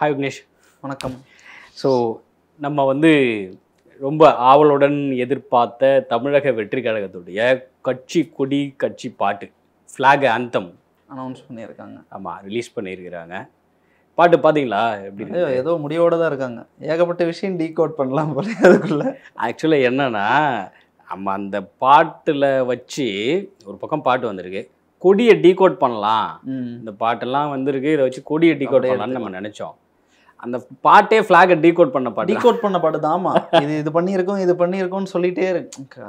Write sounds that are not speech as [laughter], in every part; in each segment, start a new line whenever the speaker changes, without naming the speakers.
hi Vignesh வணக்கம் so நம்ம வந்து ரொம்ப ஆவலுடன் எதிர்பார்த்த தமிழக வெற்றி கழகத்துடைய கட்சி கொடி கட்சி பாட்டு ஃப்ளாக் ஆந்தம் அனௌன்ஸ் பண்ணியிருக்காங்க ஆமாம் ரிலீஸ் பண்ணியிருக்கிறாங்க பாட்டு பார்த்தீங்களா எப்படி ஏதோ முடிவோடு தான் இருக்காங்க ஏகப்பட்ட விஷயம் டீகோட் பண்ணலாம் போல அதுக்குள்ளே ஆக்சுவலாக என்னென்னா நம்ம அந்த பாட்டில் வச்சு ஒரு பக்கம் பாட்டு வந்திருக்கு கொடியை டீகோட் பண்ணலாம் இந்த பாட்டெல்லாம் வந்திருக்கு இதை வச்சு கொடியை டீகோட் பண்ணலாம்னு நம்ம நினச்சோம் அந்த பாட்டே ஃப்ளாகை டீகோட் பண்ண பாட்டு டீகோட்
பண்ண பாட்டு தான் இது இது பண்ணியிருக்கோம் இது பண்ணியிருக்கோம்னு சொல்லிட்டே இருக்கு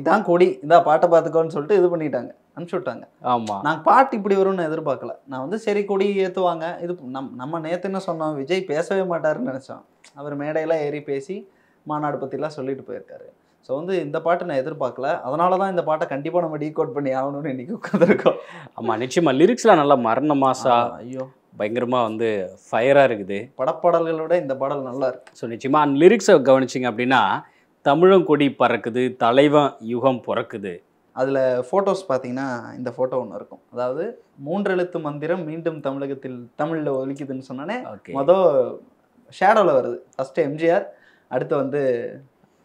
இதான் கொடி இதான் பாட்டை பார்த்துக்கோன்னு சொல்லிட்டு இது பண்ணிட்டாங்க அனுப்பிச்சு விட்டாங்க ஆமாம் நாங்கள் பாட்டு இப்படி வரும்னு எதிர்பார்க்கல நான் வந்து சரி கொடி ஏற்றுவாங்க இது நம் நம்ம நேற்று என்ன சொன்னோம் விஜய் பேசவே மாட்டாருன்னு நினச்சோம் அவர் மேடையெல்லாம் ஏறி பேசி மாநாடு பற்றிலாம் சொல்லிட்டு போயிருக்காரு ஸோ வந்து இந்த பாட்டை நான் எதிர்பார்க்கல அதனால தான் இந்த பாட்டை கண்டிப்பாக நம்ம டீகோட் பண்ணி ஆகணும்னு இன்றைக்கி உட்காந்துருக்கோம்
ஆமாம் நிச்சயமாக லிரிக்ஸ்லாம் நல்லா மரண மாசா ஐயோ பயங்கரமாக வந்து ஃபயராக இருக்குது
படப்பாடல்களோட இந்த பாடல் நல்லா இருக்கு
ஸோ நிச்சயமாக அந்த லிரிக்ஸை கவனிச்சிங்க அப்படின்னா தமிழும் கொடி பறக்குது தலைவன் யுகம் பிறக்குது
அதில் ஃபோட்டோஸ் பார்த்தீங்கன்னா இந்த ஃபோட்டோ ஒன்று இருக்கும் அதாவது மூன்று எழுத்து மந்திரம் மீண்டும் தமிழகத்தில் தமிழில் ஒலிக்குதுன்னு சொன்னானே மொதல் ஷேடோவில் வருது ஃபஸ்ட்டு எம்ஜிஆர் அடுத்து வந்து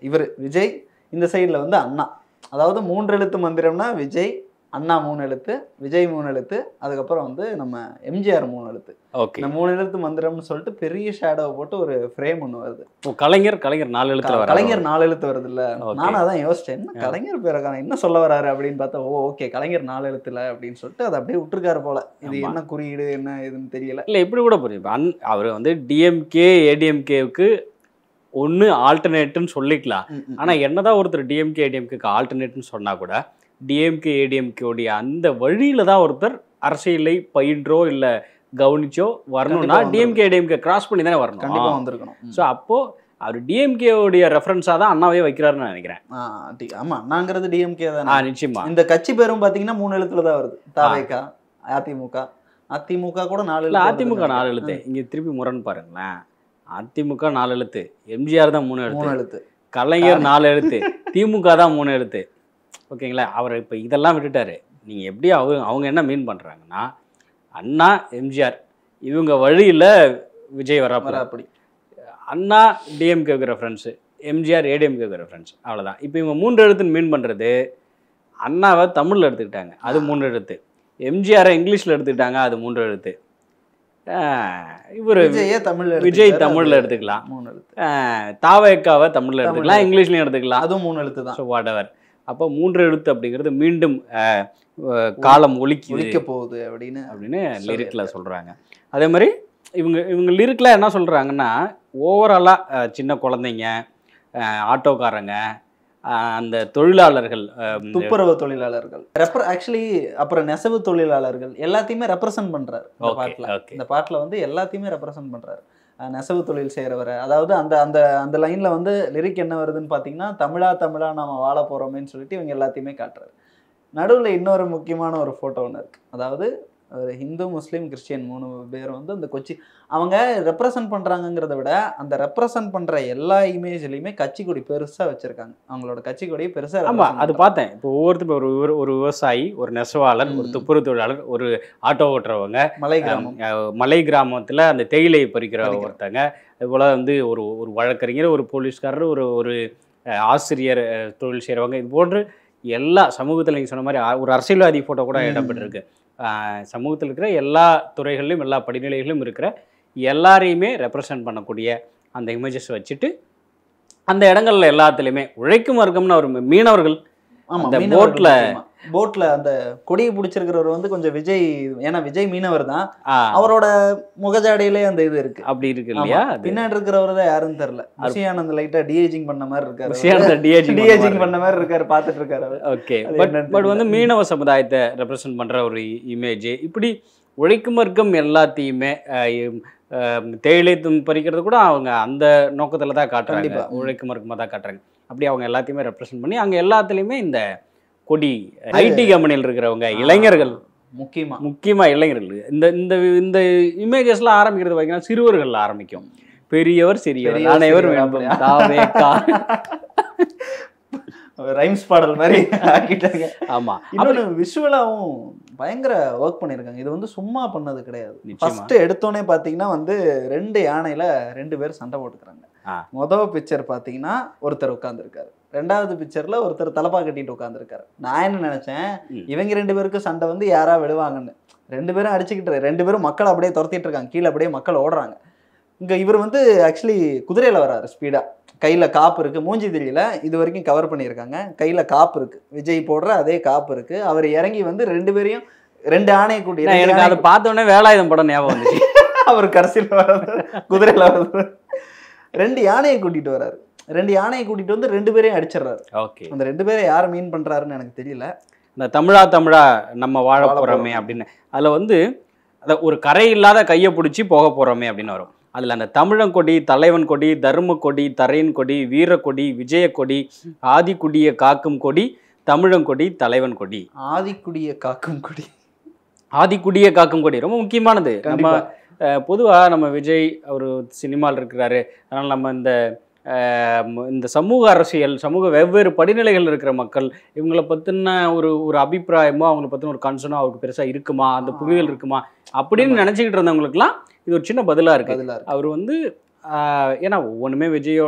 இவர் விஜய் இந்த சைடில் வந்து அண்ணா அதாவது மூன்று எழுத்து மந்திரம்னா விஜய் அண்ணா மூணு எழுத்து விஜய் மூணு எழுத்து அதுக்கப்புறம் வந்து நம்ம எம்ஜிஆர் மூணு எழுத்து ஓகே இந்த மூணு எழுத்து மந்திரம்னு சொல்லிட்டு பெரிய ஷேடோவை போட்டு ஒரு ஃப்ரேம் ஒன்று வருது
கலைஞர் கலைஞர் நாலு எழுத்து கலைஞர்
நாலு எழுத்து வருது இல்லை நானும் அதான் யோசிச்சேன் என்ன கலைஞர் பேரக்கான என்ன சொல்ல வராரு அப்படின்னு பார்த்தா ஓ ஓகே கலைஞர் நாலு இல்லை அப்படின்னு சொல்லிட்டு அதை அப்படியே விட்டுருக்காரு போல இது என்ன குறியீடு என்ன இதுன்னு தெரியல இல்லை
இப்படி கூட புரியும் அன் அவர் வந்து டிஎம்கே ஏடிஎம்கேவுக்கு ஒன்று ஆல்டர்னேட்டுன்னு சொல்லிக்கலாம் ஆனால் என்னதான் ஒருத்தர் டிஎம்கே ஏடிஎம்கேக்கு ஆல்டர்னேட்னு சொன்னால் கூட டிஎம்கே ஏடிஎம்கேடைய அந்த வழியில் தான் ஒருத்தர் அரசியலை பயின்றோ இல்லை கவனிச்சோ வரணும்னா டிஎம்கே ஏடிஎம்கே கிராஸ் பண்ணி தானே வரணும் கண்டிப்பாக வந்திருக்கணும் ஸோ அப்போது அவர் டிஎம்கேவுடைய ரெஃபரன்ஸாக தான் அண்ணாவே வைக்கிறாருன்னு நினைக்கிறேன் ஆமாம் நாங்கிறது டிஎம்கே தான் நிச்சயமா இந்த கட்சி
பேரும் பார்த்தீங்கன்னா மூணு எழுத்துல தான் வருது தாவேக்கா அதிமுக அதிமுக கூட நாலு எழுத்து அதிமுக நாலு எழுத்து
இங்கே திருப்பி முரண் பாருங்களேன் அதிமுக நாலு எழுத்து எம்ஜிஆர் தான் மூணு எழுத்து எழுத்து கலைஞர் நாலு எழுத்து திமுக தான் மூணு எழுத்து ஓகேங்களா அவர் இப்போ இதெல்லாம் விட்டுட்டார் நீங்கள் எப்படி அவங்க அவங்க என்ன மீன் பண்ணுறாங்கன்னா அண்ணா எம்ஜிஆர் இவங்க வழியில் விஜய் வராப்பற அப்படி அண்ணா டிஎம்கேங்கிற ஃப்ரெண்ட்ஸு எம்ஜிஆர் கேட்குற ஃப்ரெண்ட்ஸ் அவ்வளோதான் இப்போ இவங்க மூன்று எழுத்துன்னு மீன் பண்ணுறது அண்ணாவை தமிழில் எடுத்துக்கிட்டாங்க அது மூன்று எழுத்து எம்ஜிஆரை இங்கிலீஷில் எடுத்துக்கிட்டாங்க அது மூன்று எழுத்து இவர் தமிழ் விஜய் தமிழில் எடுத்துக்கலாம் மூணு எழுத்து தாவேக்காவை தமிழில் எடுத்துக்கலாம் இங்கிலீஷ்லையும் எடுத்துக்கலாம் அதுவும் மூணு எழுத்து தான் ஸோ வாட் எவர் அப்போ மூன்று எழுத்து அப்படிங்கிறது மீண்டும் காலம் ஒழிக்கி ஒழிக்க
போகுது அப்படின்னு அப்படின்னு லிரிக்கில்
சொல்கிறாங்க அதே மாதிரி இவங்க இவங்க லிரிக்கில் என்ன சொல்கிறாங்கன்னா ஓவராலாக சின்ன குழந்தைங்க ஆட்டோக்காரங்க அந்த தொழிலாளர்கள் துப்புரவு
தொழிலாளர்கள் ரெப்பர் ஆக்சுவலி அப்புறம் நெசவு தொழிலாளர்கள் எல்லாத்தையுமே ரெப்ரசன்ட் பண்ணுறாரு
இந்த பாட்டில்
இந்த பாட்டில் வந்து எல்லாத்தையுமே ரெப்ரசன்ட் பண்ணுறாரு நெசவு தொழில் செய்கிறவரை அதாவது அந்த அந்த அந்த லைனில் வந்து லிரிக் என்ன வருதுன்னு பார்த்தீங்கன்னா தமிழா தமிழா நம்ம வாழ போகிறோமேன்னு சொல்லிட்டு இவங்க எல்லாத்தையுமே காட்டுறாரு நடுவில் இன்னொரு முக்கியமான ஒரு ஃபோட்டோ ஒன்று இருக்குது அதாவது ஒரு ஹிந்து முஸ்லீம் கிறிஸ்டியன் மூணு பேர் வந்து அந்த கொச்சி அவங்க ரெப்ரசன்ட் பண்ணுறாங்கங்கிறத விட அந்த ரெப்ரசன்ட் பண்ணுற எல்லா இமேஜ்லையுமே கட்சி கொடி பெருசாக வச்சுருக்காங்க அவங்களோட கட்சி கொடி பெருசாக ஆமாம் அது
பார்த்தேன் இப்போ ஒவ்வொருத்தர் ஒரு ஒரு விவசாயி ஒரு நெசவாளர் ஒரு துப்புரவு தொழிலாளர் ஒரு ஆட்டோ ஓட்டுறவங்க மலை கிராமம் மலை கிராமத்தில் அந்த தேயிலை பறிக்கிற ஒருத்தங்க அதுபோல் வந்து ஒரு ஒரு வழக்கறிஞர் ஒரு போலீஸ்காரர் ஒரு ஒரு ஆசிரியர் தொழில் செய்கிறவங்க இது போன்று எல்லா சமூகத்தில் நீங்கள் சொன்ன மாதிரி ஒரு அரசியல்வாதி ஃபோட்டோ கூட இடம்பெற்றிருக்கு சமூகத்தில் இருக்கிற எல்லா துறைகளிலும் எல்லா படிநிலைகளிலும் இருக்கிற எல்லாரையுமே ரெப்ரசன்ட் பண்ணக்கூடிய அந்த இமேஜஸ் வச்சுட்டு அந்த இடங்களில் எல்லாத்துலேயுமே உழைக்கும் வர்க்கம்னு ஒரு மீனவர்கள்
போட்ல போட்ல அந்த கொடியை பிடிச்சிருக்கிறவர் வந்து கொஞ்சம் விஜய் ஏன்னா விஜய் மீனவர் தான் அவரோட முகஜாடையிலே அந்த இது இருக்கு அப்படி இருக்கு இல்லையா பின்னாடி இருக்கிறவர் தான் யாரும் தெரியல விஷயானந்த லைட்டா டிஏஜிங் பண்ண மாதிரி இருக்காரு விஷயானந்த டிஏஜிங் பண்ண மாதிரி இருக்காரு பார்த்துட்டு இருக்காரு ஓகே பட் பட்
வந்து மீனவ சமுதாயத்தை ரெப்ரசென்ட் பண்ற ஒரு இமேஜ் இப்படி உழைக்கும் வர்க்கம் எல்லாத்தையுமே தேயிலை பறிக்கிறது கூட அவங்க அந்த நோக்கத்துல தான் காட்டுறாங்க உழைக்கும் வர்க்கமாக தான் காட்டுறாங்க அப்படி அவங்க எல்லாத்தையுமே ரெப்ரசன்ட் பண்ணி அங்கே எல்லாத்துலேயுமே இந்த கொடி ஐடி கம்பெனியில் இருக்கிறவங்க இளைஞர்கள் முக்கியமாக முக்கியமாக இளைஞர்கள் இந்த இந்த இந்த இமேஜஸ்லாம் ஆரம்பிக்கிறது பார்த்தீங்கன்னா சிறுவர்களில் ஆரம்பிக்கும் பெரியவர் சிறியவர் அனைவர் வேண்டும் ரைம்ஸ் பாடல் மாதிரி ஆக்கிட்டாங்க
ஆமாம் இன்னொன்று விஷுவலாகவும் பயங்கர ஒர்க் பண்ணியிருக்காங்க இது வந்து சும்மா பண்ணது கிடையாது ஃபஸ்ட்டு எடுத்தோன்னே பார்த்தீங்கன்னா வந்து ரெண்டு யானையில் ரெண்டு பேர் சண்டை போட்டுக்கிறாங்க மொதல் பிக்சர் பார்த்தீங்கன்னா ஒருத்தர் உட்காந்துருக்காரு ரெண்டாவது பிக்சர்ல ஒருத்தர் தலப்பா கட்டிட்டு உட்காந்துருக்காரு நான் என்ன நினைச்சேன் இவங்க ரெண்டு பேருக்கும் சண்டை வந்து யாரா விழுவாங்கன்னு ரெண்டு பேரும் அடிச்சுக்கிட்டு ரெண்டு பேரும் மக்கள் அப்படியே துரத்திட்டு இருக்காங்க கீழே அப்படியே மக்கள் ஓடுறாங்க இங்கே இவர் வந்து ஆக்சுவலி குதிரையில் வராரு ஸ்பீடாக கையில் காப்பு இருக்குது மூஞ்சி தெரியல இது வரைக்கும் கவர் பண்ணியிருக்காங்க கையில் காப்பு இருக்குது விஜய் போடுற அதே காப்பு இருக்குது அவர் இறங்கி வந்து ரெண்டு பேரையும் ரெண்டு ஆணையை கூட்டி எனக்கு அதை பார்த்தோன்னே வேலாயுதம் படம் ஞாபகம் [laughs] அவர் கடைசியில் வர்றது குதிரையில் வர்றது ரெண்டு யானையை கூட்டிட்டு வராரு ரெண்டு யானையை கூட்டிகிட்டு வந்து ரெண்டு பேரையும் அடிச்சிடுறாரு ஓகே அந்த ரெண்டு பேரை யார் மீன் பண்ணுறாருன்னு எனக்கு தெரியல
இந்த தமிழா தமிழா நம்ம வாழ போகிறோமே அப்படின்னு அதில் வந்து அதை ஒரு கரை இல்லாத கையை பிடிச்சி போக போகிறோமே அப்படின்னு வரும் அதில் அந்த தமிழங்கொடி தலைவன் கொடி தர்ம கொடி தரையின் கொடி வீரக்கொடி விஜயக்கொடி ஆதிக்குடிய காக்கும் கொடி தமிழங்கொடி தலைவன் கொடி
ஆதிக்குடிய காக்கும் கொடி
ஆதிக்குடிய காக்கும் கொடி ரொம்ப முக்கியமானது நம்ம பொதுவாக நம்ம விஜய் அவர் சினிமாவில் இருக்கிறாரு அதனால் நம்ம இந்த இந்த சமூக அரசியல் சமூக வெவ்வேறு படிநிலைகள் இருக்கிற மக்கள் இவங்களை பற்றின ஒரு ஒரு அபிப்பிராயமோ அவங்கள பற்றின ஒரு கன்சர்னோ அவருக்கு பெருசாக இருக்குமா அந்த புரிதல் இருக்குமா அப்படின்னு நினச்சிக்கிட்டு இருந்தவங்களுக்குலாம் இது ஒரு சின்ன பதிலாக இருக்குது அவர் வந்து ஏன்னா ஒவ்வொன்றுமே விஜயோ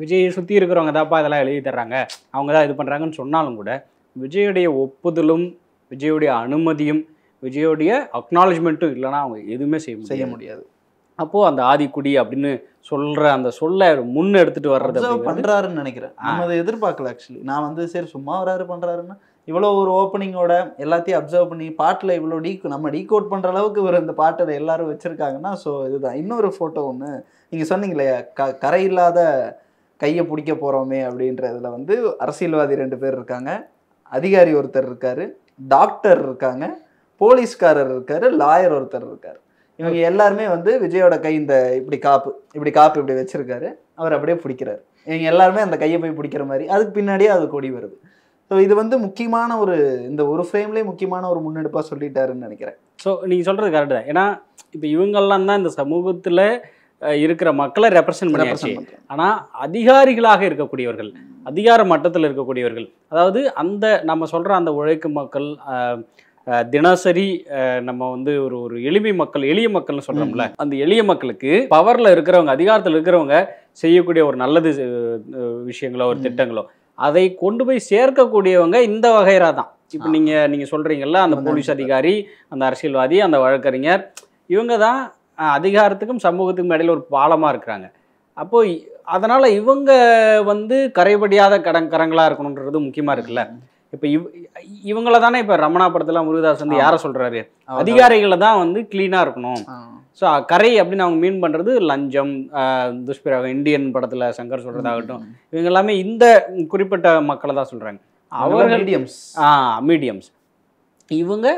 விஜயை சுற்றி இருக்கிறவங்க தான்ப்பா இதெல்லாம் எழுதி தர்றாங்க அவங்க தான் இது பண்ணுறாங்கன்னு சொன்னாலும் கூட விஜயுடைய ஒப்புதலும் விஜயுடைய அனுமதியும் விஜயோடைய அக்னாலஜ்மெண்ட்டும் இல்லைன்னா அவங்க எதுவுமே செய்ய செய்ய முடியாது அப்போது அந்த ஆதிக்குடி அப்படின்னு சொல்கிற அந்த சொல்ல முன் எடுத்துகிட்டு வர்றது பண்ணுறாருன்னு நினைக்கிறேன் நம்ம
அதை எதிர்பார்க்கல ஆக்சுவலி நான் வந்து சரி சும்மா வராரு பண்ணுறாருன்னா இவ்வளோ ஒரு ஓப்பனிங்கோட எல்லாத்தையும் அப்சர்வ் பண்ணி பாட்டில் இவ்வளோ டீ நம்ம டீகோட் பண்ணுற அளவுக்கு ஒரு இந்த பாட்டை எல்லாரும் வச்சுருக்காங்கன்னா ஸோ இதுதான் இன்னொரு ஃபோட்டோ ஒன்று நீங்கள் சொன்னீங்களே க கரை இல்லாத கையை பிடிக்க போகிறோமே அப்படின்றதுல வந்து அரசியல்வாதி ரெண்டு பேர் இருக்காங்க அதிகாரி ஒருத்தர் இருக்கார் டாக்டர் இருக்காங்க போலீஸ்காரர் இருக்காரு லாயர் ஒருத்தர் இருக்காரு இவங்க எல்லாருமே வந்து விஜயோட கை இந்த இப்படி காப்பு இப்படி காப்பு இப்படி வச்சிருக்காரு அவர் அப்படியே பிடிக்கிறாரு இவங்க எல்லாருமே அந்த கையை போய் பிடிக்கிற மாதிரி அதுக்கு பின்னாடியே அது கொடி வருது ஸோ இது வந்து முக்கியமான ஒரு
இந்த ஒரு ஃப்ரேம்லேயே முக்கியமான ஒரு முன்னெடுப்பாக சொல்லிட்டாருன்னு நினைக்கிறேன் ஸோ நீங்கள் சொல்கிறது கரெக்டு தான் ஏன்னா இப்போ இவங்கெல்லாம் தான் இந்த சமூகத்தில் இருக்கிற மக்களை ரெப்ரசன்ட் பண்ணியாச்சு ஆனால் அதிகாரிகளாக இருக்கக்கூடியவர்கள் அதிகார மட்டத்தில் இருக்கக்கூடியவர்கள் அதாவது அந்த நம்ம சொல்கிற அந்த உழைக்கும் மக்கள் தினசரி நம்ம வந்து ஒரு ஒரு எளிமை மக்கள் எளிய மக்கள்னு சொல்கிறோம்ல அந்த எளிய மக்களுக்கு பவரில் இருக்கிறவங்க அதிகாரத்தில் இருக்கிறவங்க செய்யக்கூடிய ஒரு நல்லது விஷயங்களோ ஒரு திட்டங்களோ அதை கொண்டு போய் சேர்க்கக்கூடியவங்க இந்த வகைரா தான் இப்போ நீங்கள் நீங்கள் சொல்கிறீங்கல்ல அந்த போலீஸ் அதிகாரி அந்த அரசியல்வாதி அந்த வழக்கறிஞர் இவங்க தான் அதிகாரத்துக்கும் சமூகத்துக்கும் இடையில ஒரு பாலமாக இருக்கிறாங்க அப்போது அதனால் இவங்க வந்து கரைபடியாத கடன் கரங்களாக இருக்கணுன்றது முக்கியமாக இருக்குல்ல இப்போ இவ் இவங்கள தானே இப்போ ரமணா படத்தில் முருகதாஸ் வந்து யாரை சொல்கிறாரு அதிகாரிகளை தான் வந்து க்ளீனாக இருக்கணும் ஸோ கரை அப்படின்னு அவங்க மீன் பண்ணுறது லஞ்சம் துஷ்பிரயோகம் இந்தியன் படத்தில் சங்கர் சொல்கிறதாகட்டும் இவங்க எல்லாமே இந்த குறிப்பிட்ட மக்களை தான் சொல்கிறாங்க அவர்கள் மீடியம்ஸ் ஆ மீடியம்ஸ் இவங்க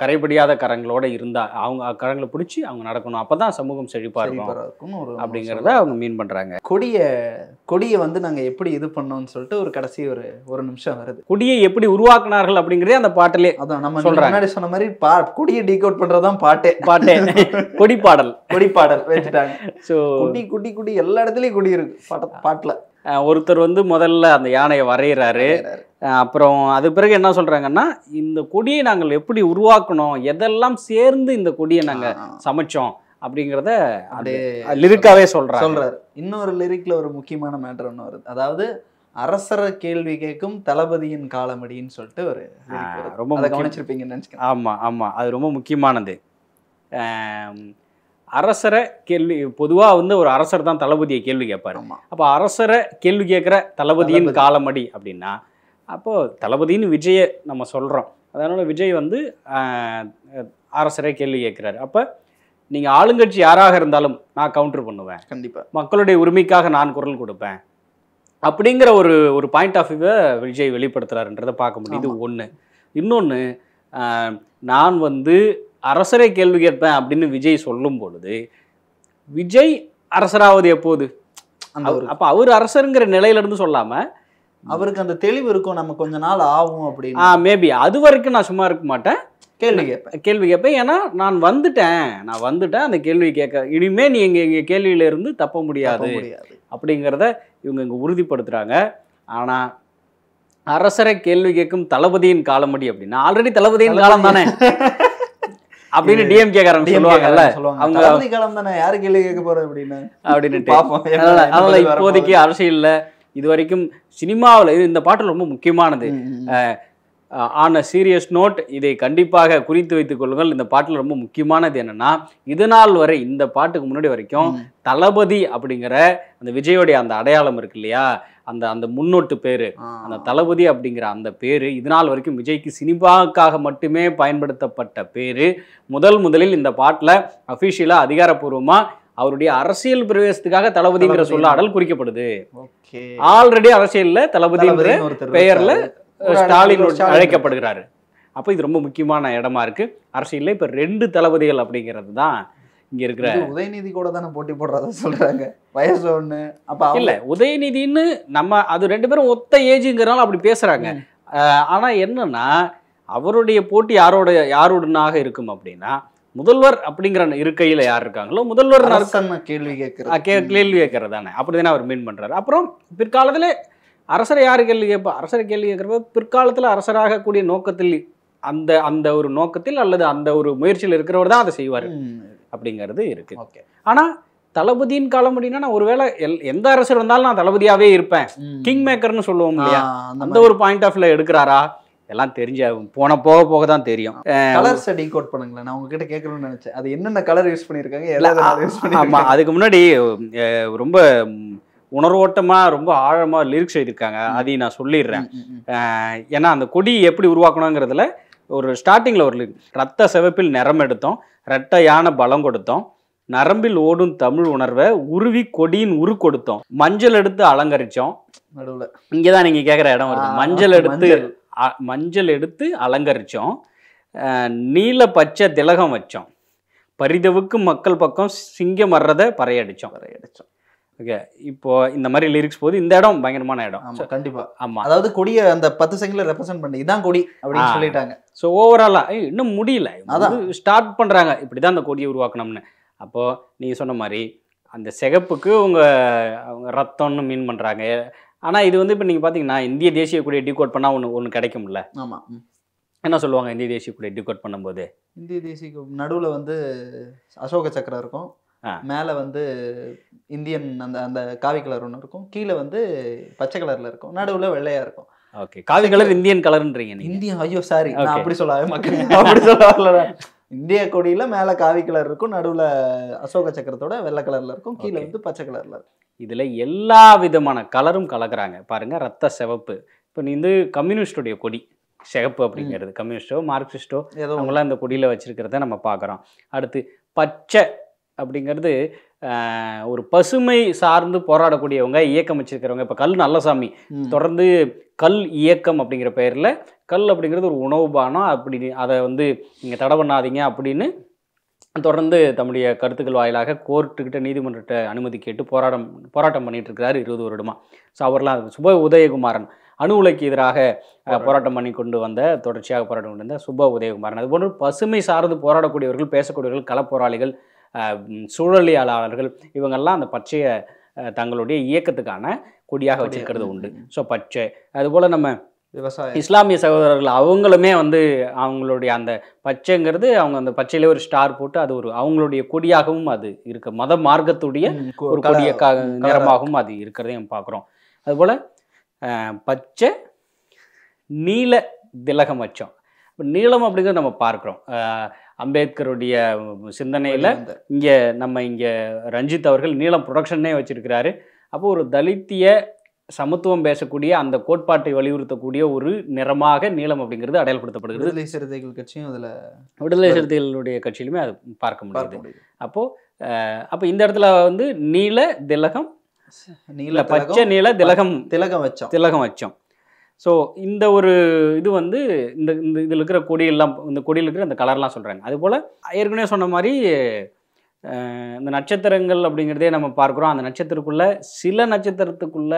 கரைபடியாத கரங்களோட இருந்தா அவங்க கரங்களை பிடிச்சி அவங்க நடக்கணும் அப்பதான் சமூகம் செழிப்பா இருக்கும் அப்படிங்கிறத அவங்க மீன் பண்றாங்க கொடியை கொடியை
வந்து நாங்க எப்படி இது பண்ணோம்னு சொல்லிட்டு ஒரு கடைசி ஒரு ஒரு நிமிஷம் வருது
கொடியை எப்படி உருவாக்குனார்கள் அப்படிங்கிறதே
அந்த பாட்டிலே அதான் நம்ம சொல்கிறேன் முன்னாடி சொன்ன மாதிரி பா கொடியை டீகோட் பண்றதுதான் பாட்டே பாட்டே கொடி
பாடல் கொடி பாடல் வச்சுட்டாங்க சோ [laughs] குடி
குடி குடி எல்லா இடத்துலையும் குடி இருக்கு பாட்ட பாட்டில்
ஒருத்தர் வந்து முதல்ல அந்த யானையை வரைகிறாரு அப்புறம் அது பிறகு என்ன சொல்கிறாங்கன்னா இந்த கொடியை நாங்கள் எப்படி உருவாக்கணும் எதெல்லாம் சேர்ந்து இந்த கொடியை நாங்கள் சமைச்சோம் அப்படிங்கிறத அது லிரிக்காவே சொல்கிறார் சொல்கிறார்
இன்னொரு லிரிக்கில் ஒரு முக்கியமான மேட்ரு ஒன்று வருது அதாவது அரசர கேள்வி கேட்கும் தளபதியின் காலமடின்னு சொல்லிட்டு ஒரு ரொம்ப கவனிச்சிருப்பீங்கன்னு
நினச்சிக்கிறேன் ஆமாம் ஆமாம் அது ரொம்ப முக்கியமானது அரசரை கேள்வி பொதுவாக வந்து ஒரு அரசர் தான் தளபதியை கேள்வி கேட்பார் அப்போ அரசரை கேள்வி கேட்குற தளபதியின் காலமடி அப்படின்னா அப்போது தளபதின்னு விஜய நம்ம சொல்கிறோம் அதனால் விஜய் வந்து அரசரே கேள்வி கேட்குறாரு அப்போ நீங்கள் ஆளுங்கட்சி யாராக இருந்தாலும் நான் கவுண்டர் பண்ணுவேன் கண்டிப்பாக மக்களுடைய உரிமைக்காக நான் குரல் கொடுப்பேன் அப்படிங்கிற ஒரு ஒரு பாயிண்ட் ஆஃப் வியூ விஜய் வெளிப்படுத்துகிறாருன்றதை பார்க்க முடியுது ஒன்று இன்னொன்று நான் வந்து அரசரை கேள்வி கேட்பேன் அப்படின்னு விஜய் சொல்லும் பொழுது விஜய் அரசராவது எப்போது அவர் அப்போ அவர் அரசருங்கிற நிலையிலேருந்து சொல்லாமல்
அவருக்கு அந்த தெளிவு இருக்கும் நம்ம கொஞ்ச நாள் ஆகும் அப்படின்னு
மேபி அது வரைக்கும் நான் சும்மா இருக்க மாட்டேன் கேள்வி கேட்பேன் கேள்வி கேட்பேன் ஏன்னா நான் வந்துட்டேன் நான் வந்துட்டேன் அந்த கேள்வி கேட்க இனிமே நீ எங்கள் எங்கள் கேள்வியிலேருந்து தப்ப முடியாது அப்படிங்கிறத இவங்க இங்கே உறுதிப்படுத்துகிறாங்க ஆனால் அரசரை கேள்வி கேட்கும் தளபதியின் காலம் அடி அப்படின்னா ஆல்ரெடி தளபதியின் காலம் தானே [laughs] அப்படின்னு டிஎம்கே காரங்க சொல்லுவாங்கல்ல அவங்க
காலம் தானே யாரு கேள்வி கேட்க போறது அப்படின்னு
அப்படின்னு பார்ப்போம் அதனால இப்போதைக்கு இல்ல இது வரைக்கும் சினிமாவில் இந்த பாட்டு ரொம்ப முக்கியமானது ஆன் அ சீரியஸ் நோட் இதை கண்டிப்பாக குறித்து வைத்துக் கொள்ளுங்கள் இந்த பாட்டில் ரொம்ப முக்கியமானது என்னன்னா இதனால் வரை இந்த பாட்டுக்கு முன்னாடி வரைக்கும் தளபதி அப்படிங்கிற அந்த விஜயோடைய அந்த அடையாளம் இருக்கு இல்லையா அந்த அந்த முன்னோட்டு பேரு அந்த தளபதி அப்படிங்கிற அந்த பேரு இதனால் வரைக்கும் விஜய்க்கு சினிமாக்காக மட்டுமே பயன்படுத்தப்பட்ட பேரு முதல் முதலில் இந்த பாட்டில் அஃபிஷியலாக அதிகாரப்பூர்வமாக அவருடைய அரசியல் பிரவேசத்துக்காக தளபதிங்கிற சொல்லாடல் குறிக்கப்படுது ஆல்ரெடி அரசியல்ல தளபதி பெயர்ல ஸ்டாலின் அழைக்கப்படுகிறாரு அப்போ இது ரொம்ப முக்கியமான இடமா இருக்கு அரசியல்ல இப்ப ரெண்டு தளபதிகள் அப்படிங்கிறது தான் இங்க இருக்கிற
உதயநிதி கூட தானே போட்டி போடுறத சொல்றாங்க வயசு ஒண்ணு அப்ப இல்ல
உதயநிதின்னு நம்ம அது ரெண்டு பேரும் ஒத்த ஏஜுங்கிறனால அப்படி பேசுறாங்க ஆனா என்னன்னா அவருடைய போட்டி யாரோட யாருடனாக இருக்கும் அப்படின்னா முதல்வர் அப்படிங்கிற இருக்கையில் யார் இருக்காங்களோ முதல்வர் கேள்வி கேட்கிற கேள்வி கேட்கறது தானே அப்படி தானே அவர் மீன் பண்றாரு அப்புறம் பிற்காலத்தில் அரசரை யார் கேள்வி கேட்பா அரசரை கேள்வி கேட்குறப்ப பிற்காலத்தில் அரசராகக்கூடிய நோக்கத்தில் அந்த அந்த ஒரு நோக்கத்தில் அல்லது அந்த ஒரு முயற்சியில் இருக்கிறவர் தான் அதை செய்வார் அப்படிங்கிறது இருக்கு ஓகே ஆனால் தளபதியின் காலம் அப்படின்னா நான் ஒருவேளை எல் எந்த அரசர் வந்தாலும் நான் தளபதியாகவே இருப்பேன் கிங் மேக்கர்னு சொல்லுவோம் இல்லையா அந்த ஒரு பாயிண்ட் ஆஃப்ல எடுக்கிறாரா எல்லாம் தெரிஞ்ச போன போக போக தான் தெரியும் கலர்ஸ்
கோட் பண்ணுங்களேன் நான் உங்ககிட்ட கேட்கணும்னு நினைச்சேன் அது என்னென்ன கலர் யூஸ் பண்ணியிருக்காங்க எல்லா
ஆமாம் அதுக்கு முன்னாடி ரொம்ப உணர்வோட்டமாக ரொம்ப ஆழமாக லிரிக்ஸ் எழுதியிருக்காங்க அதையும் நான் சொல்லிடுறேன் ஏன்னா அந்த கொடி எப்படி உருவாக்கணுங்கிறதுல ஒரு ஸ்டார்டிங்கில் ஒரு ரத்த சிவப்பில் நிறம் எடுத்தோம் ரெட்டையான பலம் கொடுத்தோம் நரம்பில் ஓடும் தமிழ் உணர்வை உருவி கொடியின் உரு கொடுத்தோம் மஞ்சள் எடுத்து அலங்கரித்தோம் நடுவில் இங்கே தான் நீங்கள் கேட்குற இடம் வருது மஞ்சள் எடுத்து மஞ்சள் எடுத்து அலங்கரித்தோம் நீல பச்சை திலகம் வச்சோம் பரிதவுக்கு மக்கள் பக்கம் சிங்கம் வர்றதை பறையடிச்சோம் பறையடிச்சோம் ஓகே இப்போ இந்த மாதிரி லிரிக்ஸ் போது இந்த இடம் பயங்கரமான இடம் கண்டிப்பா ஆமா அதாவது கொடியை அந்த பத்து செகண்ட்ல ரெப்ரசென்ட் பண்ணி இதான் கொடி அப்படின்னு சொல்லிட்டாங்க ஸோ ஓவராலா இன்னும் முடியல அதான் ஸ்டார்ட் பண்றாங்க இப்படிதான் அந்த கொடியை உருவாக்கணும்னு அப்போ நீங்க சொன்ன மாதிரி அந்த சிகப்புக்கு உங்க அவங்க ரத்தம்னு மீன் பண்றாங்க ஆனா இது வந்து இப்போ நீங்க பாத்தீங்கன்னா இந்திய தேசிய கொடியை டிகோட் பண்ணா ஒன்று ஒன்று கிடைக்கும்ல ஆமா என்ன சொல்லுவாங்க இந்திய தேசிய கொடியை டிகோட் பண்ணும்போது
இந்திய தேசிய நடுவில் வந்து அசோக சக்கரம் இருக்கும் மேலே வந்து இந்தியன் அந்த அந்த காவி கலர் ஒன்று இருக்கும் கீழே வந்து பச்சை கலரில் இருக்கும் நடுவில் வெள்ளையாக இருக்கும் ஓகே காவி கலர்
இந்தியன் கலர்ன்றீங்க இந்தியன் ஐயோ சாரி நான் அப்படி சொல்லாத
மக்கள் [laughs] அப்படி சொல்ல இந்திய கொடியில் மேலே காவி கலர் இருக்கும் நடுவில் அசோக சக்கரத்தோட வெள்ளை கலரில் இருக்கும் கீழே வந்து பச்சை கலரில் இருக்கும்
இதில் எல்லா விதமான கலரும் கலக்கிறாங்க பாருங்கள் ரத்த சிவப்பு இப்போ நீ வந்து கம்யூனிஸ்டுடைய கொடி சிகப்பு அப்படிங்கிறது கம்யூனிஸ்டோ மார்க்சிஸ்டோ அவங்களாம் இந்த கொடியில் வச்சுருக்கிறத நம்ம பார்க்குறோம் அடுத்து பச்சை அப்படிங்கிறது ஒரு பசுமை சார்ந்து போராடக்கூடியவங்க இயக்கம் வச்சுருக்கிறவங்க இப்போ கல் நல்லசாமி தொடர்ந்து கல் இயக்கம் அப்படிங்கிற பெயரில் கல் அப்படிங்கிறது ஒரு உணவு பானம் அப்படின்னு அதை வந்து நீங்கள் தடை பண்ணாதீங்க அப்படின்னு தொடர்ந்து தம்முடைய கருத்துக்கள் வாயிலாக கோர்ட்டுக்கிட்ட நீதிமன்றத்தை அனுமதி கேட்டு போராட்டம் போராட்டம் பண்ணிட்டு இருக்கிறார் இருபது வருடமாக ஸோ அவர்லாம் சுப உதயகுமாரன் அணு உலைக்கு எதிராக போராட்டம் பண்ணி கொண்டு வந்த தொடர்ச்சியாக போராட்டம் கொண்டு வந்த சுப உதயகுமாரன் அதுபோன்று பசுமை சார்ந்து போராடக்கூடியவர்கள் பேசக்கூடியவர்கள் களப்போராளிகள் சூழலியலாளர்கள் இவங்கெல்லாம் அந்த பச்சையை தங்களுடைய இயக்கத்துக்கான கொடியாக வச்சிருக்கிறது உண்டு ஸோ பச்சை அதுபோல் நம்ம விவசாய இஸ்லாமிய சகோதரர்கள் அவங்களுமே வந்து அவங்களுடைய அந்த பச்சைங்கிறது அவங்க அந்த பச்சையிலே ஒரு ஸ்டார் போட்டு அது ஒரு அவங்களுடைய கொடியாகவும் அது இருக்கு மத மார்க்கத்துடைய ஒரு கொடிய நிறமாகவும் அது இருக்கிறதையும் பார்க்குறோம் அதுபோல் பச்சை நீல திலகம் அச்சம் நீளம் அப்படிங்கிறது நம்ம பார்க்குறோம் அம்பேத்கருடைய சிந்தனையில் இங்கே நம்ம இங்கே ரஞ்சித் அவர்கள் நீளம் ப்ரொடக்ஷன்னே வச்சுருக்கிறாரு அப்போ ஒரு தலித்திய சமத்துவம் பேசக்கூடிய அந்த கோட்பாட்டை வலியுறுத்தக்கூடிய ஒரு நிறமாக நீளம் அப்படிங்கிறது அடையாளப்படுத்தப்படுகிறது விடுதலை சிறுத்தைகள் கட்சியும் அதில் விடுதலை சிறுத்தைகளுடைய கட்சியிலுமே அது பார்க்க முடியாது அப்போது அப்போ இந்த இடத்துல வந்து நீல திலகம் நீல பச்சை நீல திலகம் திலகம் வச்சோம் திலகம் வச்சோம் ஸோ இந்த ஒரு இது வந்து இந்த இந்த இதில் இருக்கிற கொடியெல்லாம் இந்த கொடியில் இருக்கிற அந்த கலர்லாம் சொல்கிறாங்க அதுபோல் ஏற்கனவே சொன்ன மாதிரி இந்த நட்சத்திரங்கள் அப்படிங்கிறதே நம்ம பார்க்குறோம் அந்த நட்சத்திரத்துக்குள்ள சில நட்சத்திரத்துக்குள்ள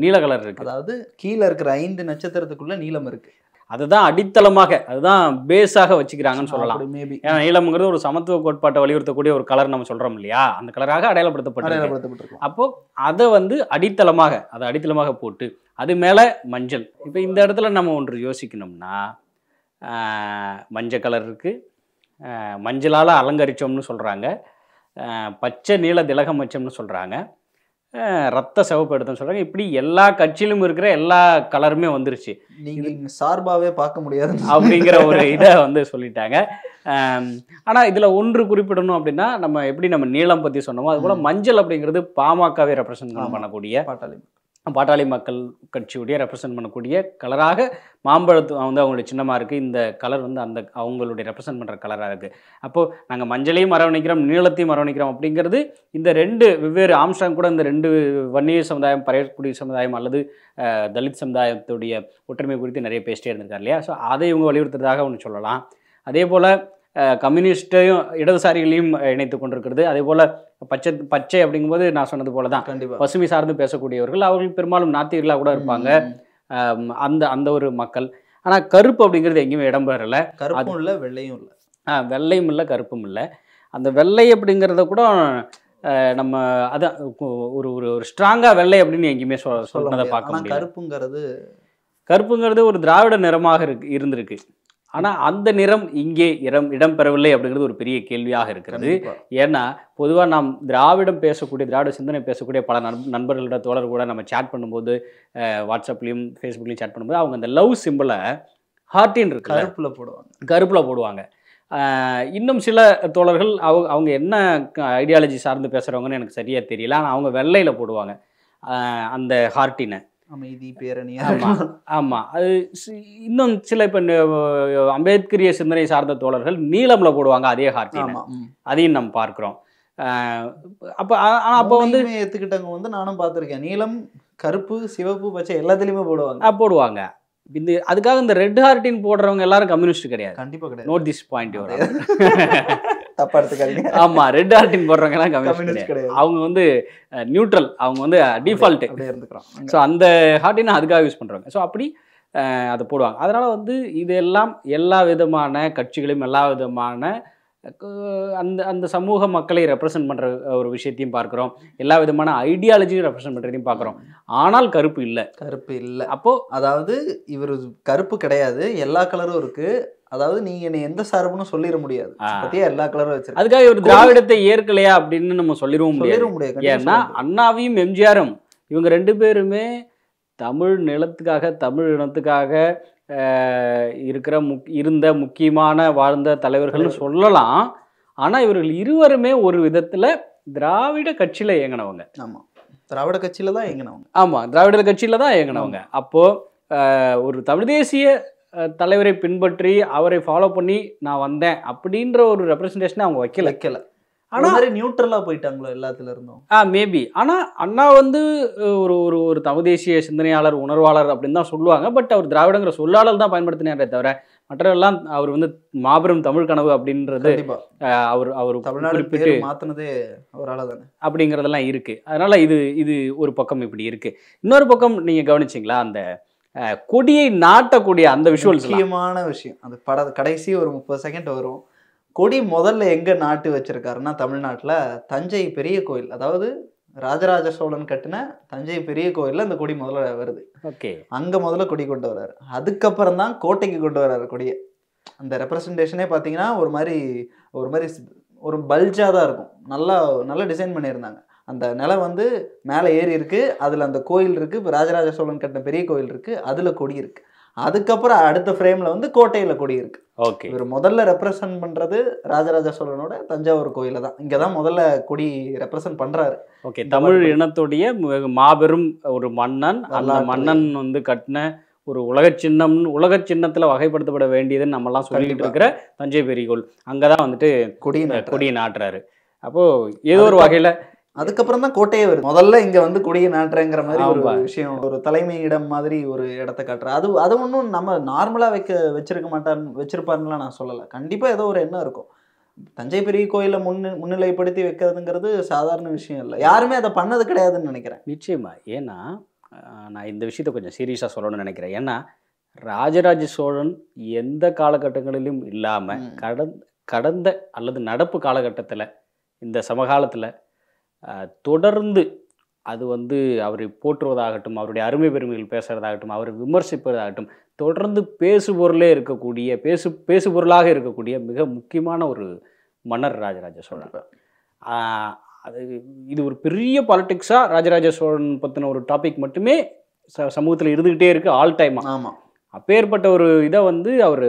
நீல கலர் இருக்குது அதாவது கீழே இருக்கிற ஐந்து நட்சத்திரத்துக்குள்ள நீளம் இருக்குது அதுதான் அடித்தளமாக அதுதான் பேஸாக வச்சுக்கிறாங்கன்னு சொல்லலாம் மேபி ஏன்னா நீளம்ங்கிறது ஒரு சமத்துவ கோட்பாட்டை வலியுறுத்தக்கூடிய ஒரு கலர் நம்ம சொல்கிறோம் இல்லையா அந்த கலராக அடையாளப்படுத்தப்பட்டு அப்போது அதை வந்து அடித்தளமாக அதை அடித்தளமாக போட்டு அது மேலே மஞ்சள் இப்போ இந்த இடத்துல நம்ம ஒன்று யோசிக்கணும்னா மஞ்சள் கலர் இருக்குது மஞ்சளால் அலங்கரித்தோம்னு சொல்கிறாங்க பச்சை நீல திலகம் வச்சோம்னு சொல்கிறாங்க ரத்த சிவப்பு எடுத்தோம்னு சொல்கிறாங்க இப்படி எல்லா கட்சியிலும் இருக்கிற எல்லா கலருமே வந்துருச்சு
நீங்கள் சார்பாகவே பார்க்க முடியாது அப்படிங்கிற ஒரு இதை வந்து
சொல்லிட்டாங்க ஆனால் இதில் ஒன்று குறிப்பிடணும் அப்படின்னா நம்ம எப்படி நம்ம நீளம் பற்றி சொன்னோமோ அதுபோல் மஞ்சள் அப்படிங்கிறது பாமகவே ரெப்ரசன்ட் பண்ணக்கூடிய பாட்டாளி பாட்டாளி மக்கள் கட்சியுடைய ரெப்ரசன்ட் பண்ணக்கூடிய கலராக மாம்பழத்து வந்து அவங்களுடைய சின்னமாக இருக்குது இந்த கலர் வந்து அந்த அவங்களுடைய ரெப்ரசன்ட் பண்ணுற கலராக இருக்குது அப்போது நாங்கள் மஞ்சளையும் மரவணிக்கிறோம் நீளத்தையும் மரவணிக்கிறோம் அப்படிங்கிறது இந்த ரெண்டு வெவ்வேறு ஆம்ஸ்டாங் கூட இந்த ரெண்டு வன்னிய சமுதாயம் பறையக்குடி சமுதாயம் அல்லது தலித் சமுதாயத்துடைய ஒற்றுமை குறித்து நிறைய பேசிட்டே இருந்திருக்கார் இல்லையா ஸோ அதை இவங்க வலியுறுத்துறதாக ஒன்று சொல்லலாம் அதே போல் கம்யூனிஸ்டையும் இடதுசாரிகளையும் இணைத்து கொண்டிருக்கிறது அதே போல் பச்சை பச்சை அப்படிங்கும்போது நான் சொன்னது போல தான் கண்டிப்பாக பசுமை சார்ந்து பேசக்கூடியவர்கள் அவர்கள் பெரும்பாலும் நாத்திகர்களாக கூட இருப்பாங்க அந்த அந்த ஒரு மக்கள் ஆனால் கருப்பு அப்படிங்கிறது எங்கேயுமே இடம்பெறலை கருப்பும் இல்லை வெள்ளையும் இல்லை ஆ வெள்ளையும் இல்லை கருப்பும் இல்லை அந்த வெள்ளை அப்படிங்கிறத கூட நம்ம அதான் ஒரு ஒரு ஸ்ட்ராங்காக வெள்ளை அப்படின்னு எங்கேயுமே சொ சொன்னதை பார்க்கலாம்
கருப்புங்கிறது
கருப்புங்கிறது ஒரு திராவிட நிறமாக இருக்கு இருந்திருக்கு ஆனால் அந்த நிறம் இங்கே இடம் இடம்பெறவில்லை அப்படிங்கிறது ஒரு பெரிய கேள்வியாக இருக்கிறது ஏன்னா பொதுவாக நாம் திராவிடம் பேசக்கூடிய திராவிட சிந்தனை பேசக்கூடிய பல நண்பர்களோட தோழர் கூட நம்ம சேட் பண்ணும்போது வாட்ஸ்அப்லேயும் ஃபேஸ்புக்லேயும் சேட் பண்ணும்போது அவங்க அந்த லவ் சிம்பிளை ஹார்டின் இருக்கு கருப்பில் போடுவாங்க கருப்பில் போடுவாங்க இன்னும் சில தோழர்கள் அவ அவங்க என்ன ஐடியாலஜி சார்ந்து பேசுகிறவங்கன்னு எனக்கு சரியாக தெரியல ஆனால் அவங்க வெள்ளையில் போடுவாங்க அந்த ஹார்ட்டினை
அமைதி பேரணி
ஆமாம் அது இன்னும் சில இப்போ அம்பேத்கரிய சிந்தனை சார்ந்த தோழர்கள் நீளமில் போடுவாங்க அதே ஹார்ட்டின் அதையும் நம்ம பார்க்கிறோம் அப்போ ஆனால் அப்போ வந்து எடுத்துக்கிட்டவங்க வந்து நானும் பார்த்துருக்கேன் நீளம் கருப்பு சிவப்பு பச்சை எல்லாத்துலேயுமே போடுவாங்க போடுவாங்க இந்த அதுக்காக இந்த ரெட் ஹார்டின் போடுறவங்க எல்லாரும் கம்யூனிஸ்ட் கிடையாது கண்டிப்பாக கிடையாது நோட் திஸ் பாயிண்ட் வரும்
தப்பா எடுத்துக்காதீங்க
ஆமா ரெட் ஹார்டின் போடுறவங்க எல்லாம் கம்யூனிஸ்ட் கிடையாது அவங்க வந்து நியூட்ரல் அவங்க வந்து டிஃபால்ட் இருந்துக்கிறோம் ஸோ அந்த ஹார்டின் அதுக்காக யூஸ் பண்ணுறாங்க ஸோ அப்படி அதை போடுவாங்க அதனால் வந்து இதெல்லாம் எல்லா விதமான கட்சிகளையும் எல்லா விதமான அந்த அந்த சமூக மக்களை ரெப்ரசன்ட் பண்ணுற ஒரு விஷயத்தையும் பார்க்குறோம் எல்லா விதமான ஐடியாலஜியும் ரெப்ரசன்ட் பண்ணுறதையும் பார்க்குறோம் ஆனால் கருப்பு இல்லை கருப்பு இல்லை அப்போது அதாவது இவர் கருப்பு கிடையாது எல்லா கலரும்
இருக்குது அதாவது நீங்க என்ன எந்த சார்புன்னு சொல்லிட முடியாது பத்தியா எல்லா கலரும் வச்சிருக்கு
அதுக்காக ஒரு திராவிடத்தை ஏற்கலையா அப்படின்னு நம்ம சொல்லிடுவோம் சொல்லிட முடியாது ஏன்னா அண்ணாவையும் எம்ஜிஆரும் இவங்க ரெண்டு பேருமே தமிழ் நிலத்துக்காக தமிழ் இனத்துக்காக இருக்கிற முக் இருந்த முக்கியமான வாழ்ந்த தலைவர்கள்னு சொல்லலாம் ஆனால் இவர்கள் இருவருமே ஒரு விதத்தில் திராவிட கட்சியில் இயங்கினவங்க ஆமாம்
திராவிட கட்சியில் தான் இயங்கினவங்க
ஆமாம் திராவிட கட்சியில் தான் இயங்கினவங்க அப்போது ஒரு தமிழ் தேசிய தலைவரை பின்பற்றி அவரை ஃபாலோ பண்ணி நான் வந்தேன் அப்படின்ற ஒரு ரெப்ரசன்டேஷனை அவங்க வைக்கல வைக்கலை
ஆனா அது நியூட்ரலா போயிட்டாங்களோ எல்லாத்துல இருந்தும்
ஆ மேபி ஆனா அண்ணா வந்து ஒரு ஒரு ஒரு தமிழ்தேசிய சிந்தனையாளர் உணர்வாளர் அப்படின்னு தான் சொல்லுவாங்க பட் அவர் திராவிடங்கிற சொல்லாளர் தான் பயன்படுத்தினாரே தவிர மற்றவெல்லாம் அவர் வந்து மாபெரும் தமிழ் கனவு அப்படின்றது அவர் அவர் குறிப்பிட்டு
மாத்தினதே அவரால் தானே
அப்படிங்கிறதெல்லாம் இருக்கு அதனால இது இது ஒரு பக்கம் இப்படி இருக்கு இன்னொரு பக்கம் நீங்க கவனிச்சிங்களா அந்த கொடியை நாட்டக்கூடிய அந்த விஷுவல்
முக்கியமான விஷயம் அந்த பட கடைசி ஒரு முப்பது செகண்ட் வரும் கொடி முதல்ல எங்கே நாட்டு வச்சிருக்காருன்னா தமிழ்நாட்டில் தஞ்சை பெரிய கோயில் அதாவது ராஜராஜ சோழன் கட்டின தஞ்சை பெரிய கோயிலில் அந்த கொடி முதல்ல வருது ஓகே அங்கே முதல்ல கொடி கொண்டு வர்றாரு அதுக்கப்புறம் தான் கோட்டைக்கு கொண்டு வர்றாரு கொடியை அந்த ரெப்ரசன்டேஷனே பார்த்தீங்கன்னா ஒரு மாதிரி ஒரு மாதிரி ஒரு பல்ஜாக தான் இருக்கும் நல்லா நல்லா டிசைன் பண்ணியிருந்தாங்க அந்த நிலம் வந்து மேலே ஏறி இருக்குது அதில் அந்த கோயில் இருக்குது இப்போ ராஜராஜ சோழன் கட்டின பெரிய கோயில் இருக்குது அதில் கொடி இருக்குது அதுக்கப்புறம் அடுத்த ஃப்ரேமில் வந்து கோட்டையில்
குடியிருக்கு ஓகே இவர்
முதல்ல ரெப்ரசன்ட் பண்ணுறது ராஜராஜ சோழனோட தஞ்சாவூர் கோயில தான் இங்கே தான் முதல்ல கொடி ரெப்ரசன்ட் பண்ணுறாரு ஓகே
தமிழ் இனத்துடைய மாபெரும் ஒரு மன்னன் அந்த மன்னன் வந்து கட்டின ஒரு உலக சின்னம்னு உலக சின்னத்தில் வகைப்படுத்தப்பட வேண்டியதுன்னு நம்மலாம் சொல்லிட்டு இருக்கிற தஞ்சை பெரியோல் அங்கே தான் வந்துட்டு கொடியை கொடியை நாட்டுறாரு அப்போது ஏதோ ஒரு வகையில்
அதுக்கப்புறம் தான் கோட்டையே வரும் முதல்ல இங்க வந்து குடிய நாட்டுறேங்கிற மாதிரி ஒரு விஷயம் ஒரு தலைமை இடம் மாதிரி ஒரு இடத்த காட்டுற அது அது ஒன்றும் நம்ம நார்மலா வைக்க வச்சிருக்க மாட்டான்னு வச்சிருப்பாருன்னு நான் சொல்லலை கண்டிப்பா ஏதோ ஒரு எண்ணம் இருக்கும் தஞ்சை பெரிய கோயிலை முன் முன்னிலைப்படுத்தி வைக்கிறதுங்கிறது சாதாரண விஷயம் இல்லை யாருமே அதை பண்ணது கிடையாதுன்னு நினைக்கிறேன்
நிச்சயமா ஏன்னா நான் இந்த விஷயத்த கொஞ்சம் சீரியஸாக சொல்லணும்னு நினைக்கிறேன் ஏன்னா ராஜராஜ சோழன் எந்த காலகட்டங்களிலும் இல்லாமல் கடந் கடந்த அல்லது நடப்பு காலகட்டத்தில் இந்த சமகாலத்தில் தொடர்ந்து அது வந்து அவரை போற்றுவதாகட்டும் அவருடைய அருமை பெருமைகள் பேசுகிறதாகட்டும் அவரை விமர்சிப்பதாகட்டும் தொடர்ந்து பேசுபொருளே இருக்கக்கூடிய பேசு பேசுபொருளாக இருக்கக்கூடிய மிக முக்கியமான ஒரு மன்னர் ராஜராஜ சோழன் அது இது ஒரு பெரிய பாலிட்டிக்ஸாக ராஜராஜ சோழன் பற்றின ஒரு டாபிக் மட்டுமே ச சமூகத்தில் இருந்துக்கிட்டே இருக்குது ஆல் டைமாக ஆமாம் அப்பேற்பட்ட ஒரு இதை வந்து அவர்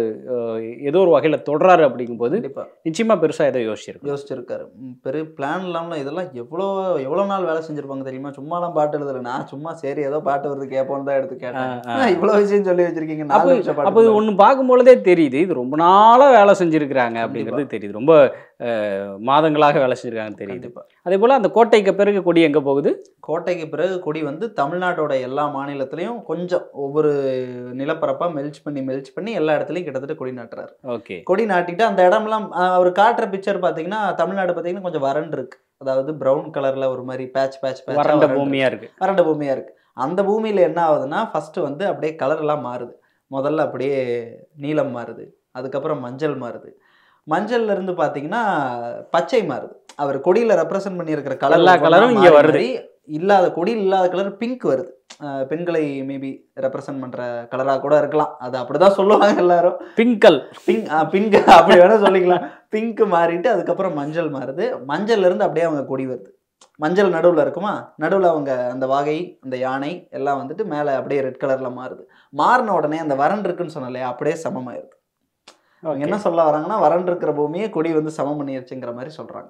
ஏதோ ஒரு வகையில் தொடராரு அப்படிங்கும்போது நிச்சயமாக பெருசாக எதை யோசிச்சிருக்கு யோசிச்சிருக்காரு
பெரிய பிளான் இல்லாமல் இதெல்லாம் எவ்வளோ எவ்வளோ நாள் வேலை செஞ்சுருப்பாங்க தெரியுமா சும்மாலாம் பாட்டு எழுதலை நான் சும்மா சரி ஏதோ பாட்டு வருது கேட்போன்னு தான் எடுத்து
கேட்டேன் இவ்வளோ விஷயம் சொல்லி வச்சிருக்கீங்க அப்போ அப்போ ஒன்று பார்க்கும்பொழுதே தெரியுது இது ரொம்ப நாளாக வேலை செஞ்சுருக்கிறாங்க அப்படிங்கிறது தெரியுது ரொம்ப மாதங்களாக வேலை செஞ்சிருக்காங்கன்னு தெரியுது இப்போ அதே போல் அந்த கோட்டைக்கு பிறகு கொடி எங்கே போகுது
கோட்டைக்கு பிறகு கொடி வந்து தமிழ்நாட்டோட எல்லா மாநிலத்திலையும் கொஞ்சம் ஒவ்வொரு நிலப்பரப்பாக மெல்ச் பண்ணி மெல்ச் பண்ணி எல்லா இடத்துலையும் கிட்டத்தட்ட கொடி நாட்டுறாரு ஓகே கொடி நாட்டிட்டு அந்த இடம்லாம் அவர் காட்டுற பிக்சர் பார்த்தீங்கன்னா தமிழ்நாடு பார்த்தீங்கன்னா கொஞ்சம் வறண்டு இருக்கு அதாவது ப்ரௌன் கலரில் ஒரு மாதிரி பேட்ச் பேட்ச் பேட்ச் வறண்ட பூமியாக இருக்குது வறண்ட பூமியாக இருக்குது அந்த பூமியில் என்ன ஆகுதுன்னா ஃபஸ்ட்டு வந்து அப்படியே கலர்லாம் மாறுது முதல்ல அப்படியே நீலம் மாறுது அதுக்கப்புறம் மஞ்சள் மாறுது மஞ்சள்ல இருந்து பாத்தீங்கன்னா பச்சை மாறுது அவர் கொடியில ரெப்ரசென்ட் பண்ணியிருக்கிற கலர் எல்லா கலரும் இங்க வருது இல்லாத கொடியில் இல்லாத கலர் பிங்க் வருது பெண்களை மேபி ரெப்ரசன்ட் பண்ற கலரா கூட இருக்கலாம் அது அப்படிதான் சொல்லுவாங்க எல்லாரும் பிங்கல் பிங்க் பிங்க் அப்படி வேணா சொல்லிக்கலாம் பிங்க் மாறிட்டு அதுக்கப்புறம் மஞ்சள் மாறுது மஞ்சள்ல இருந்து அப்படியே அவங்க கொடி வருது மஞ்சள் நடுவில் இருக்குமா நடுவில் அவங்க அந்த வாகை அந்த யானை எல்லாம் வந்துட்டு மேலே அப்படியே ரெட் கலரில் மாறுது மாறின உடனே அந்த வரன் இருக்குன்னு சொன்னாலே அப்படியே சமமாயிருது அவங்க என்ன சொல்ல வராங்கன்னா வறண்டு இருக்கிற பூமியை கொடி வந்து சமம் பண்ணிருச்சுங்கிற மாதிரி சொல்றாங்க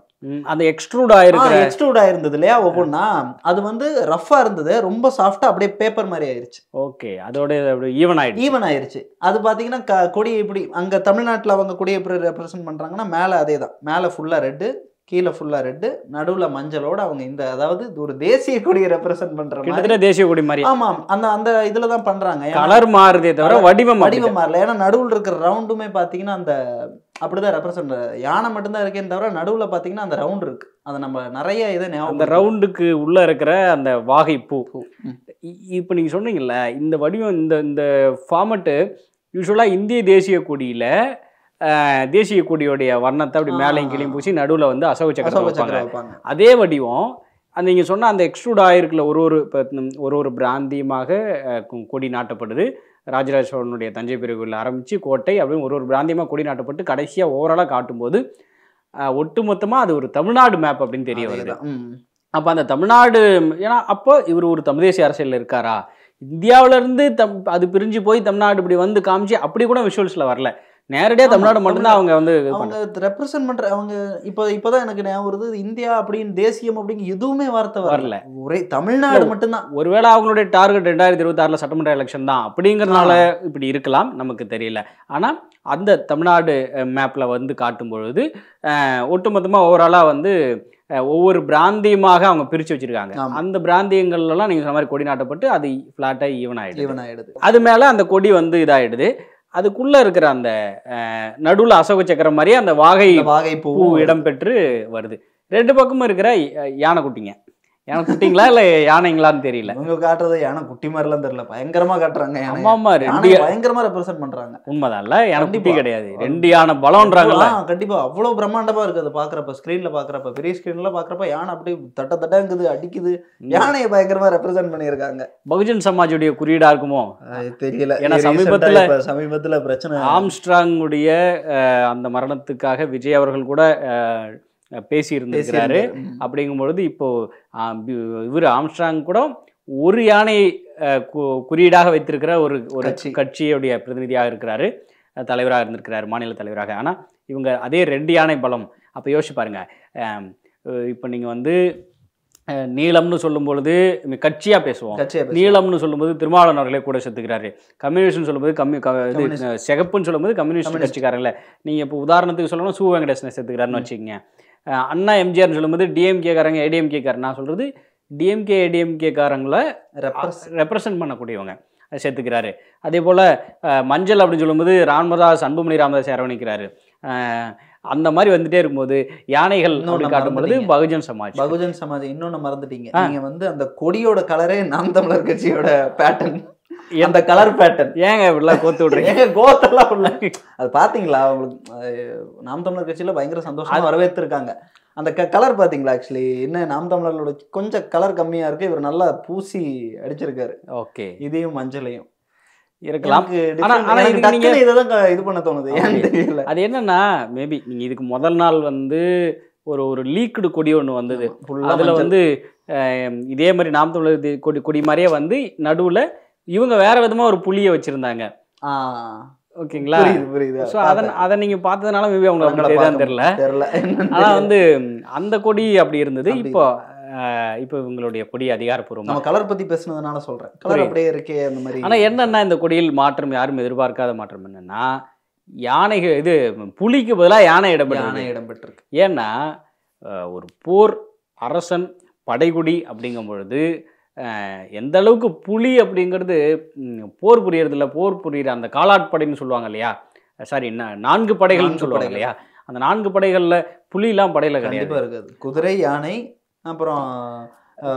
அந்த எக்ஸ்ட்ரூட் ஆயிருக்கு
எக்ஸ்ட்ரூட் ஆயிருந்தது இல்லையா ஒவ்வொன்னா அது வந்து ரஃபா இருந்தது ரொம்ப சாஃப்டா அப்படியே பேப்பர் மாதிரி ஆயிருச்சு ஓகே அதோட ஈவன் ஆயிடுச்சு ஈவன் ஆயிருச்சு அது பாத்தீங்கன்னா கொடி இப்படி அங்க தமிழ்நாட்டுல அவங்க கொடி எப்படி ரெப்ரசென்ட் பண்றாங்கன்னா மேல அதே தான் மேல ஃபுல்லா ரெட்டு கீழே ஃபுல்லாக ரெட்டு நடுவில் மஞ்சளோடு அவங்க இந்த அதாவது ஒரு தேசிய கொடியை ரெப்ரசென்ட் பண்ணுறாங்க
தேசிய கொடி மாதிரி ஆமாம்
அந்த அந்த இதில் தான் பண்ணுறாங்க கலர் மாறுதே தவிர வடிவம் வடிவம் மாறல ஏன்னா நடுவில் இருக்கிற ரவுண்டுமே பார்த்தீங்கன்னா அந்த அப்படி தான் ரெப்ரசென்ட் யானை மட்டும்தான் இருக்கேன்னு தவிர நடுவில் பார்த்தீங்கன்னா அந்த ரவுண்ட் இருக்குது
அதை நம்ம நிறைய இதை அந்த ரவுண்டுக்கு உள்ளே இருக்கிற அந்த வாகை பூ இப்போ நீங்கள் சொன்னீங்கல்ல இந்த வடிவம் இந்த இந்த ஃபார்மட்டு யூஸ்வலாக இந்திய தேசிய கொடியில் தேசிய கொடியோடைய வர்ணத்தை அப்படி மேலையும் கிளியும் பூசி நடுவில் வந்து அசோக சக்கரம் வைப்பாங்க அதே வடிவம் அந்த நீங்கள் சொன்ன அந்த எக்ஸ்ட்ரூட் ஆயிருக்கில் ஒரு ஒரு ஒரு ஒரு பிராந்தியமாக கொடி நாட்டப்படுது ராஜராஜ சோழனுடைய தஞ்சை பிரிவுகளில் ஆரம்பித்து கோட்டை அப்படின்னு ஒரு ஒரு பிராந்தியமாக கொடி நாட்டப்பட்டு கடைசியாக ஓவராலாக காட்டும்போது ஒட்டுமொத்தமாக அது ஒரு தமிழ்நாடு மேப் அப்படின்னு தெரிய வருது அப்போ அந்த தமிழ்நாடு ஏன்னா அப்போ இவர் ஒரு தமிழ்தேசிய அரசியலில் இருக்காரா இந்தியாவிலேருந்து தம் அது பிரிஞ்சு போய் தமிழ்நாடு இப்படி வந்து காமிச்சு அப்படி கூட விஷுவல்ஸில் வரல நேரடியாக தமிழ்நாடு மட்டும்தான் அவங்க வந்து அவங்க
ரெப்ரசென்ட் பண்ணுற அவங்க இப்போ இப்போ தான் எனக்கு ஞாபகம் வருது இந்தியா அப்படின்னு தேசியம் அப்படிங்க எதுவுமே வார்த்தை வரல
ஒரே தமிழ்நாடு மட்டும்தான் ஒருவேளை அவங்களுடைய டார்கெட் ரெண்டாயிரத்தி இருபத்தி ஆறுல சட்டமன்ற எலெக்ஷன் தான் அப்படிங்கிறதுனால இப்படி இருக்கலாம் நமக்கு தெரியல ஆனால் அந்த தமிழ்நாடு மேப்பில் வந்து காட்டும் பொழுது ஒட்டுமொத்தமாக ஓவராலாக வந்து ஒவ்வொரு பிராந்தியமாக அவங்க பிரித்து வச்சுருக்காங்க அந்த பிராந்தியங்கள்லாம் நீங்கள் சொன்ன மாதிரி கொடி நாட்டப்பட்டு அது ஃப்ளாட்டாக ஈவன் ஆகிடுது ஈவன் ஆகிடுது அது மேலே அந்த கொடி வந்து இதாகிடுது அதுக்குள்ளே இருக்கிற அந்த நடுவில் அசோக சக்கரம் மாதிரியே அந்த வாகை வாகை பூ இடம்பெற்று வருது ரெண்டு பக்கமும் இருக்கிற யானைக்குட்டிங்க யானை குட்டிங்களா இல்ல யானைங்களான்னு தெரியல இவங்க காட்டுறது யானை குட்டி மாதிரிலாம் தெரியல பயங்கரமா காட்டுறாங்க அம்மா ரெண்டு பயங்கரமா
ரெப்ரசென்ட் பண்றாங்க
உண்மைதான்ல யானை குட்டி கிடையாது ரெண்டு யானை பலம்ன்றாங்கல்ல
கண்டிப்பா அவ்வளவு பிரம்மாண்டமா இருக்கு அது பாக்குறப்ப ஸ்கிரீன்ல பாக்குறப்ப பெரிய ஸ்கிரீன்ல பாக்குறப்ப யானை அப்படி தட்ட தட்டங்குது அடிக்குது யானையை பயங்கரமா ரெப்ரசென்ட் பண்ணியிருக்காங்க
பகுஜன் சமாஜுடைய குறியீடா இருக்குமோ தெரியல ஏன்னா சமீபத்துல சமீபத்துல பிரச்சனை ஆம்ஸ்ட்ராங்குடைய அந்த மரணத்துக்காக விஜய் அவர்கள் கூட பேசியிருந்திருக்கிறாரு அப்படிங்கும்பொழுது இப்போ இவர் ஆம்ஸ்ட்ராங் கூட ஒரு யானை குறியீடாக வைத்திருக்கிற ஒரு ஒரு கட்சியுடைய பிரதிநிதியாக இருக்கிறாரு தலைவராக இருந்திருக்கிறார் மாநில தலைவராக ஆனால் இவங்க அதே ரெண்டு யானை பலம் அப்போ யோசிச்சு பாருங்க இப்போ நீங்கள் வந்து நீளம்னு சொல்லும் பொழுது கட்சியாக பேசுவோம் நீளம்னு சொல்லும்போது திருமாவளவன் அவர்களே கூட செத்துக்கிறாரு கம்யூனிஸ்ட்னு சொல்லும்போது கம்யூ சிகப்புன்னு சொல்லும்போது கம்யூனிஸ்ட் கட்சிக்காரங்களே நீங்கள் இப்போ உதாரணத்துக்கு சொல்லணும் சு வெங்கடேசனை செத்துக்கிறாருன்னு வச்சுக்கோங்க அண்ணா எம்ஜிஆர்னு சொல்லும்போது டிஎம்கேக்காரங்க ஏடிஎம்கேக்காரன் நான் சொல்கிறது டிஎம்கே ஏடிஎம்கேக்காரங்களை ரெப்ரசன்ட் பண்ணக்கூடியவங்க சேர்த்துக்கிறாரு அதே போல் மஞ்சள் அப்படின்னு சொல்லும்போது ராமதாஸ் அன்புமணி ராமதாஸ் அரவணிக்கிறாரு அந்த மாதிரி வந்துட்டே இருக்கும்போது யானைகள் பொழுது
பகுஜன் சமாஜ் பகுஜன் சமாஜ் இன்னொன்று மறந்துட்டீங்க நீங்கள் வந்து அந்த கொடியோட கலரே நாம் தமிழர் கட்சியோட பேட்டர்ன் அந்த கலர் பேட்டர்ன் ஏங்க இப்படிலாம் கோத்து விட்றீங்க ஏங்க கோத்தெல்லாம் உள்ள அது பார்த்தீங்களா அவங்களுக்கு நாம் தமிழர் கட்சியில் பயங்கர சந்தோஷமாக வரவேற்றிருக்காங்க அந்த க கலர் பார்த்தீங்களா ஆக்சுவலி என்ன நாம் தமிழர்களோட கொஞ்சம் கலர் கம்மியாக இருக்குது இவர் நல்லா பூசி அடிச்சிருக்காரு
ஓகே இதையும் மஞ்சளையும் இது பண்ண தோணுது அது என்னன்னா மேபி நீங்க இதுக்கு முதல் நாள் வந்து ஒரு ஒரு லீக்குடு கொடி ஒன்று வந்தது அதுல வந்து இதே மாதிரி நாம் தமிழர் கொடி கொடி மாதிரியே வந்து நடுவுல இவங்க வேற விதமா ஒரு புள்ளியை வச்சிருந்தாங்க ஓகேங்களா ஸோ அதன் அதை நீங்க பார்த்ததுனால மேபி அவங்களுக்கு தெரியல தெரில ஆனால் வந்து அந்த கொடி அப்படி இருந்தது இப்போ இப்போ இவங்களுடைய கொடி அதிகாரப்பூர்வம் நம்ம கலர்
பத்தி பேசுனதுனால சொல்றேன் கலர் அப்படியே இருக்கே அந்த மாதிரி ஆனால்
என்னென்னா இந்த கொடியில் மாற்றம் யாரும் எதிர்பார்க்காத மாற்றம் என்னன்னா யானைகள் இது புலிக்கு பதிலாக யானை இடம்பெற்று யானை இடம்பெற்றிருக்கு ஏன்னா ஒரு போர் அரசன் படைகுடி அப்படிங்கும் பொழுது எந்த அளவுக்கு புலி அப்படிங்கிறது போர் புரியறதில்ல போர் புரியுற அந்த காலாட்படைன்னு சொல்லுவாங்க இல்லையா சாரி என்ன நான்கு படைகள்னு சொல்லுவாங்க இல்லையா அந்த நான்கு படைகளில் புலிலாம் படையில் கண்டிப்பாக இருக்குது குதிரை யானை அப்புறம்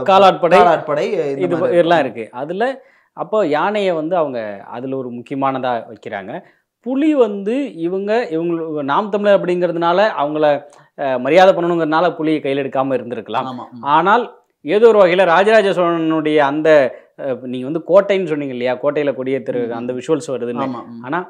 காலாட்படை காலாட்படை இது எல்லாம் இருக்குது அதில் அப்போ யானையை வந்து அவங்க அதில் ஒரு முக்கியமானதாக வைக்கிறாங்க புலி வந்து இவங்க இவங்க நாம் தமிழர் அப்படிங்கிறதுனால அவங்கள மரியாதை பண்ணணுங்கிறதுனால புலியை கையில் எடுக்காமல் இருந்திருக்கலாம் ஆனால் ஏதோ ஒரு வகையில் ராஜராஜ சோழனுடைய அந்த நீங்கள் வந்து கோட்டைன்னு சொன்னீங்க இல்லையா கோட்டையில் கொடியேற்று அந்த விஷுவல்ஸ் வருதுன்னு ஆனால்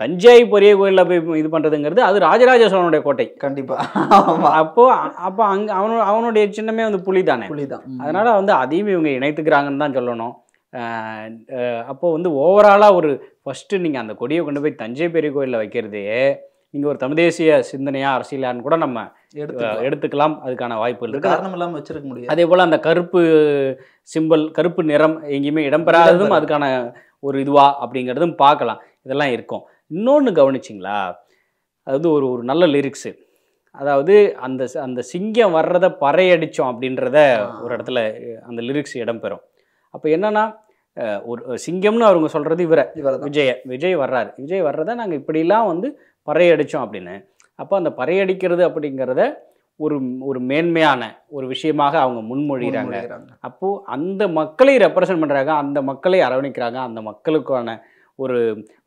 தஞ்சை பெரிய கோயிலில் போய் இது பண்ணுறதுங்கிறது அது ராஜராஜ சோழனுடைய கோட்டை கண்டிப்பாக அப்போது அப்போ அங்கே அவனு அவனுடைய சின்னமே வந்து புலி தானே புலி தான் அதனால் வந்து அதையும் இவங்க இணைத்துக்கிறாங்கன்னு தான் சொல்லணும் அப்போது வந்து ஓவராலாக ஒரு ஃபஸ்ட்டு நீங்கள் அந்த கொடியை கொண்டு போய் தஞ்சை பெரிய கோயிலில் வைக்கிறதே நீங்கள் ஒரு தமிழ்தேசிய சிந்தனையாக அரசியலான்னு கூட நம்ம எடுத்துக்கலாம் அதுக்கான வாய்ப்புகள் இருக்குது காரணம்
இல்லாமல் வச்சிருக்க முடியும்
அதே போல் அந்த கருப்பு சிம்பிள் கருப்பு நிறம் எங்கேயுமே இடம்பெறாததும் அதுக்கான ஒரு இதுவா அப்படிங்கிறதும் பார்க்கலாம் இதெல்லாம் இருக்கும் இன்னொன்று கவனிச்சிங்களா அதாவது ஒரு ஒரு நல்ல லிரிக்ஸு அதாவது அந்த அந்த சிங்கம் வர்றத பறையடித்தோம் அப்படின்றத ஒரு இடத்துல அந்த லிரிக்ஸ் இடம்பெறும் அப்போ என்னென்னா ஒரு சிங்கம்னு அவங்க சொல்கிறது இவரை விஜய விஜய் வர்றாரு விஜய் வர்றதை நாங்கள் இப்படிலாம் வந்து பறையடித்தோம் அப்படின்னு அப்போ அந்த பறையடிக்கிறது அப்படிங்கிறத ஒரு ஒரு மேன்மையான ஒரு விஷயமாக அவங்க முன்மொழிகிறாங்க அப்போது அந்த மக்களை ரெப்ரசன்ட் பண்ணுறாங்க அந்த மக்களை அரவணைக்கிறாங்க அந்த மக்களுக்கான ஒரு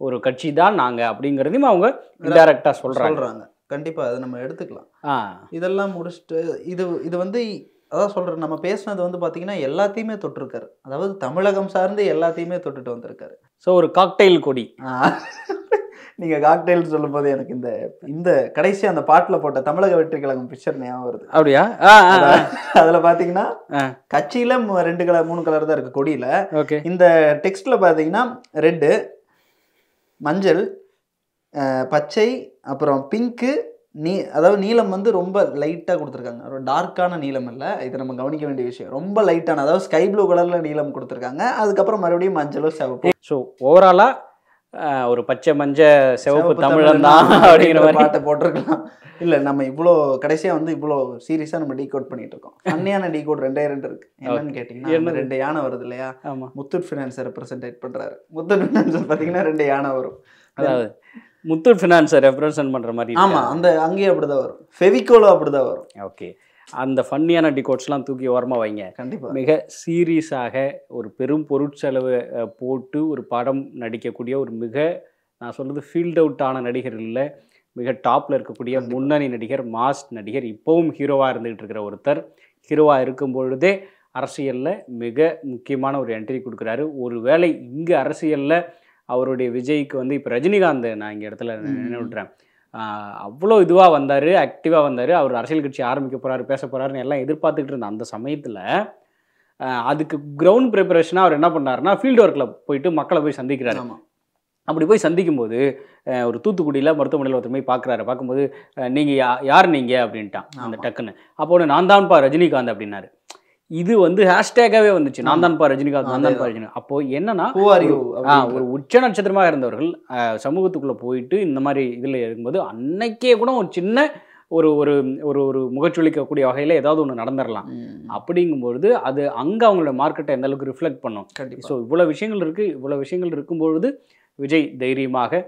ஒரு கட்சி தான் நாங்கள் அப்படிங்கிறதையும் அவங்க இன்டைரக்டாக சொல்கிறாங்க
கண்டிப்பாக அதை நம்ம எடுத்துக்கலாம் இதெல்லாம் முடிச்சுட்டு இது இது வந்து அதான் சொல்கிறேன் நம்ம பேசுனது வந்து பார்த்தீங்கன்னா எல்லாத்தையுமே தொட்டிருக்காரு அதாவது தமிழகம் சார்ந்து எல்லாத்தையுமே தொட்டுட்டு வந்திருக்காரு
ஸோ ஒரு காக்டெயில் கொடி
நீங்க காக்டெயில் சொல்லும் போது எனக்கு இந்த இந்த கடைசி அந்த பாட்டுல போட்ட தமிழக வெற்றி கழகம் பிக்சர் ஞாபகம் வருது அப்படியா அதுல பாத்தீங்கன்னா கட்சியில ரெண்டு கலர் மூணு கலர் தான் இருக்கு கொடியில இந்த டெக்ஸ்ட்ல பாத்தீங்கன்னா ரெட்டு மஞ்சள் பச்சை அப்புறம் பிங்க்கு நீ அதாவது நீளம் வந்து ரொம்ப லைட்டாக கொடுத்துருக்காங்க ஒரு டார்க்கான நீளம் இல்லை இது நம்ம கவனிக்க வேண்டிய விஷயம் ரொம்ப லைட்டான அதாவது ஸ்கை ப்ளூ கலரில் நீளம் கொடுத்துருக்காங்க அதுக்கப்புறம் மறுபடியும் மஞ்சளும் சிவப்பு ஸோ ஓவராலாக
ஒரு பச்சை மஞ்ச சிவப்பு தமிழன் தான் அப்படிங்கிற மாதிரி பாட்டை போட்டிருக்கலாம்
இல்லை நம்ம இவ்வளோ கடைசியாக வந்து இவ்வளோ சீரியஸாக நம்ம டீகோட் பண்ணிட்டு இருக்கோம் அன்னையான டீகோட் ரெண்டே ரெண்டு இருக்கு என்னன்னு கேட்டிங்கன்னா ரெண்டு யானை வருது இல்லையா ஆமாம் முத்தூட் ஃபினான்ஸை ரெப்ரசன்டேட் பண்ணுறாரு முத்தூட் ஃபினான்ஸ் பார்த்தீங்கன்னா ரெண்டு யானை வரும் அதாவது
முத்தூட் ஃபினான்ஸை ரெப்ரசன்ட் பண்ணுற மாதிரி ஆமாம்
அந்த அங்கேயும் அப்படிதான்
வரும் ஃபெவிகோலோ அப்படிதான் வரும் ஓகே அந்த ஃபன்னியான டிகோட்ஸ்லாம் தூக்கி ஓரமாக வைங்க கண்டிப்பாக மிக சீரியஸாக ஒரு பெரும் பொருட்செலவு போட்டு ஒரு படம் நடிக்கக்கூடிய ஒரு மிக நான் சொல்கிறது ஃபீல்ட் அவுட் ஆன நடிகர்களில் மிக டாப்பில் இருக்கக்கூடிய முன்னணி நடிகர் மாஸ் நடிகர் இப்போவும் ஹீரோவாக இருந்துகிட்டு இருக்கிற ஒருத்தர் ஹீரோவாக இருக்கும் பொழுதே அரசியலில் மிக முக்கியமான ஒரு என்ட்ரி கொடுக்குறாரு ஒரு வேளை இங்கே அரசியலில் அவருடைய விஜய்க்கு வந்து இப்போ ரஜினிகாந்த் நான் இங்கே இடத்துல நினைவுட்றேன் அவ்வளோ இதுவாக வந்தார் ஆக்டிவாக வந்தார் அவர் அரசியல் கட்சி ஆரம்பிக்க போகிறாரு பேச போகிறாருன்னு எல்லாம் எதிர்பார்த்துக்கிட்டு இருந்த அந்த சமயத்தில் அதுக்கு கிரவுண்ட் ப்ரிப்பரேஷனாக அவர் என்ன பண்ணாருன்னா ஃபீல்டு ஒர்க்கில் போயிட்டு மக்களை போய் சந்திக்கிறாரு அப்படி போய் சந்திக்கும் போது ஒரு தூத்துக்குடியில் மருத்துவமனையில் ஒருத்தர் போய் பார்க்குறாரு பார்க்கும்போது நீங்கள் யா யார் நீங்கள் அப்படின்ட்டான் அந்த டக்குன்னு அப்போ நான் தான்ப்பா ரஜினிகாந்த் அப்படின்னாரு இது வந்து ஹேஷ்டேக்காகவே வந்துச்சு நான் தான் பா ரஜினிகாந்த் நான் தான் பா ரஜினி அப்போ என்னன்னா ஒரு உச்ச நட்சத்திரமாக இருந்தவர்கள் சமூகத்துக்குள்ளே போயிட்டு இந்த மாதிரி இதில் இருக்கும்போது அன்னைக்கே கூட ஒரு சின்ன ஒரு ஒரு ஒரு ஒரு முகச்சொலிக்கக்கூடிய வகையில் ஏதாவது ஒன்று நடந்துடலாம் அப்படிங்கும்பொழுது அது அங்கே அவங்களோட மார்க்கெட்டை எந்த அளவுக்கு ரிஃப்ளெக்ட் பண்ணும் ஸோ இவ்வளோ விஷயங்கள் இருக்குது இவ்வளோ விஷயங்கள் இருக்கும்பொழுது விஜய் தைரியமாக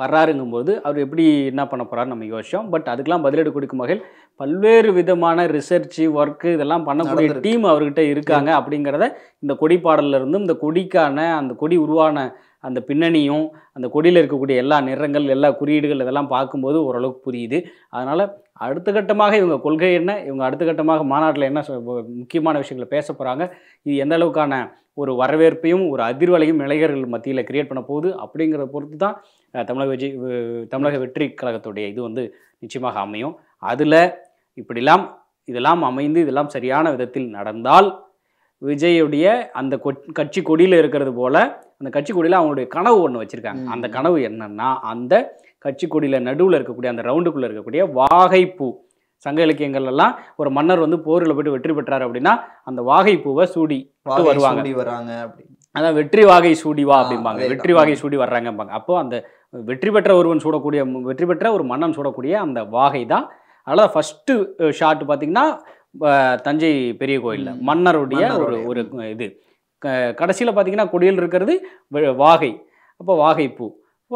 வர்றாருங்கும்போது அவர் எப்படி என்ன பண்ண போகிறாரு நம்ம யோசிச்சோம் பட் அதுக்கெலாம் பதிலடி கொடுக்கும் வகையில் பல்வேறு விதமான ரிசர்ச் ஒர்க்கு இதெல்லாம் பண்ணக்கூடிய டீம் அவர்கிட்ட இருக்காங்க அப்படிங்கிறத இந்த கொடி இருந்தும் இந்த கொடிக்கான அந்த கொடி உருவான அந்த பின்னணியும் அந்த கொடியில் இருக்கக்கூடிய எல்லா நிறங்கள் எல்லா குறியீடுகள் இதெல்லாம் பார்க்கும்போது ஓரளவுக்கு புரியுது அதனால் அடுத்த கட்டமாக இவங்க கொள்கை என்ன இவங்க அடுத்த கட்டமாக மாநாட்டில் என்ன முக்கியமான விஷயங்களை பேச போகிறாங்க இது எந்த அளவுக்கான ஒரு வரவேற்பையும் ஒரு அதிர்வலையும் இளைஞர்கள் மத்தியில் கிரியேட் பண்ண போகுது அப்படிங்கிறத பொறுத்து தான் தமிழக விஜய் தமிழக வெற்றி கழகத்துடைய இது வந்து நிச்சயமாக அமையும் அதில் இப்படிலாம் இதெல்லாம் அமைந்து இதெல்லாம் சரியான விதத்தில் நடந்தால் விஜயுடைய அந்த கட்சி கொடியில் இருக்கிறது போல் அந்த கட்சி கொடியில் அவங்களுடைய கனவு ஒன்று வச்சுருக்காங்க அந்த கனவு என்னென்னா அந்த கட்சி கொடியில் நடுவில் இருக்கக்கூடிய அந்த ரவுண்டுக்குள்ளே இருக்கக்கூடிய வாகைப்பூ சங்க எல்லாம் ஒரு மன்னர் வந்து போரில் போயிட்டு வெற்றி பெற்றார் அப்படின்னா அந்த வாகை பூவை சூடி வருவாங்க அதான் வெற்றி வாகை சூடி வா அப்படிம்பாங்க வெற்றி வாகை சூடி வர்றாங்கம்பாங்க அப்போ அந்த வெற்றி பெற்ற ஒருவன் சூடக்கூடிய வெற்றி பெற்ற ஒரு மன்னன் சூடக்கூடிய அந்த வாகை தான் அதனால் ஃபஸ்ட்டு ஷாட் பார்த்தீங்கன்னா தஞ்சை பெரிய கோயிலில் மன்னருடைய ஒரு ஒரு இது கடைசியில் பார்த்தீங்கன்னா கொடியில் இருக்கிறது வாகை அப்போ வாகைப்பூ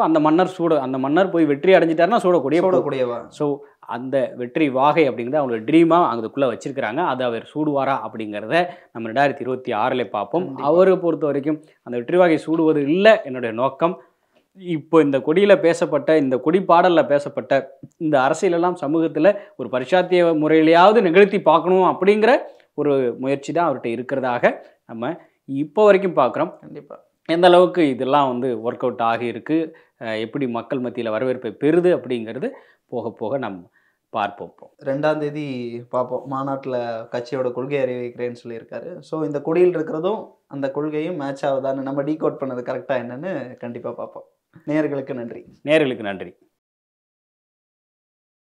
அந்த மன்னர் சூட அந்த மன்னர் போய் வெற்றி அடைஞ்சிட்டாருன்னா சூடக்கூடிய சூடக்கூடியவா ஸோ அந்த வெற்றி வாகை அப்படிங்கிறத அவங்களோட ட்ரீமாக அதுக்குள்ளே வச்சுருக்கிறாங்க அது அவர் சூடுவாரா அப்படிங்கிறத நம்ம ரெண்டாயிரத்தி இருபத்தி ஆறில் பார்ப்போம் அவரை பொறுத்த வரைக்கும் அந்த வெற்றி வாகை சூடுவது இல்லை என்னுடைய நோக்கம் இப்போ இந்த கொடியில் பேசப்பட்ட இந்த கொடி பாடலில் பேசப்பட்ட இந்த அரசியலெல்லாம் சமூகத்தில் ஒரு பரிசாத்திய முறையிலேயாவது நிகழ்த்தி பார்க்கணும் அப்படிங்கிற ஒரு முயற்சி தான் அவர்கிட்ட இருக்கிறதாக நம்ம இப்போ வரைக்கும் பார்க்குறோம் கண்டிப்பாக எந்த அளவுக்கு இதெல்லாம் வந்து ஒர்க் அவுட் ஆகியிருக்கு எப்படி மக்கள் மத்தியில் வரவேற்பை பெறுது அப்படிங்கிறது போக போக நம்ம பார்ப்போம் ரெண்டாம் தேதி
பார்ப்போம் மாநாட்டில் கட்சியோட கொள்கை அறிவிக்கிறேன்னு சொல்லியிருக்காரு ஸோ இந்த குடியில் இருக்கிறதும் அந்த கொள்கையும் மேட்ச் ஆகுதான்னு நம்ம டீ கோட் பண்ணது கரெக்டாக என்னன்னு கண்டிப்பாக பார்ப்போம் நேர்களுக்கு நன்றி நேர்களுக்கு நன்றி